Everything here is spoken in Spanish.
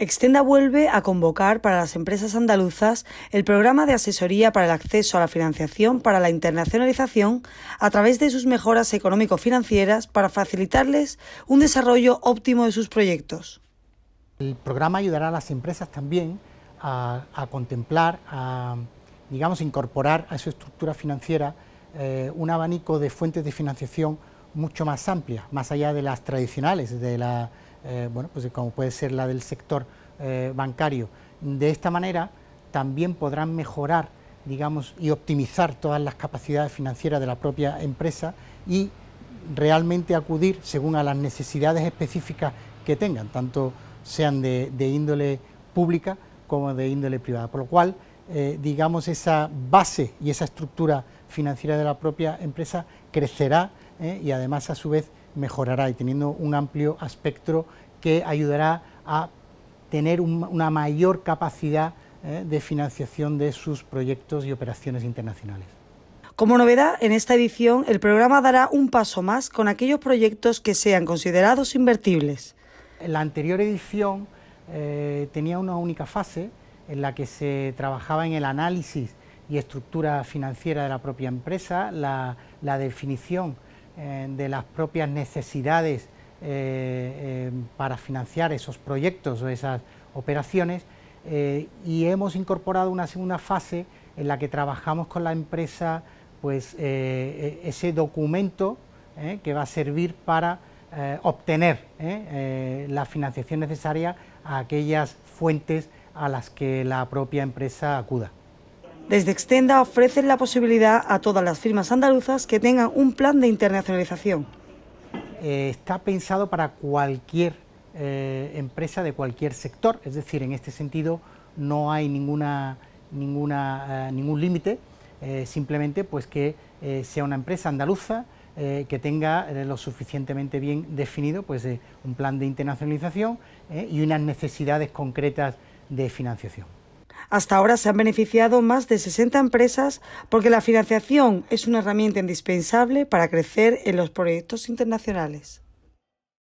Extenda vuelve a convocar para las empresas andaluzas el programa de asesoría para el acceso a la financiación para la internacionalización a través de sus mejoras económico-financieras para facilitarles un desarrollo óptimo de sus proyectos. El programa ayudará a las empresas también a, contemplar, a digamos, incorporar a su estructura financiera eh, un abanico de fuentes de financiación mucho más amplia, más allá de las tradicionales, de la eh, bueno, pues como puede ser la del sector eh, bancario. De esta manera también podrán mejorar digamos, y optimizar todas las capacidades financieras de la propia empresa y realmente acudir según a las necesidades específicas que tengan, tanto sean de, índole pública como de índole privada. Por lo cual, eh, digamos, esa base y esa estructura financiera de la propia empresa crecerá y además a su vez mejorará y teniendo un amplio espectro que ayudará a tener una mayor capacidad eh, de financiación de sus proyectos y operaciones internacionales. Como novedad, en esta edición el programa dará un paso más con aquellos proyectos que sean considerados invertibles. La anterior edición eh, tenía una única fase en la que se trabajaba en el análisis y estructura financiera de la propia empresa, la definición eh, de las propias necesidades eh, eh, para financiar esos proyectos o esas operaciones y hemos incorporado una segunda fase en la que trabajamos con la empresa pues ese documento que va a servir para obtener la financiación necesaria a aquellas fuentes a las que la propia empresa acuda. Desde Extenda ofrecen la posibilidad a todas las firmas andaluzas que tengan un plan de internacionalización. Eh, está pensado para cualquier eh, empresa de cualquier sector, es decir, en este sentido no hay ninguna, eh, ningún límite, simplemente pues que sea una empresa andaluza que tenga lo suficientemente bien definido pues, un plan de internacionalización y unas necesidades concretas de financiación. Hasta ahora se han beneficiado más de 60 empresas porque la financiación es una herramienta indispensable para crecer en los proyectos internacionales.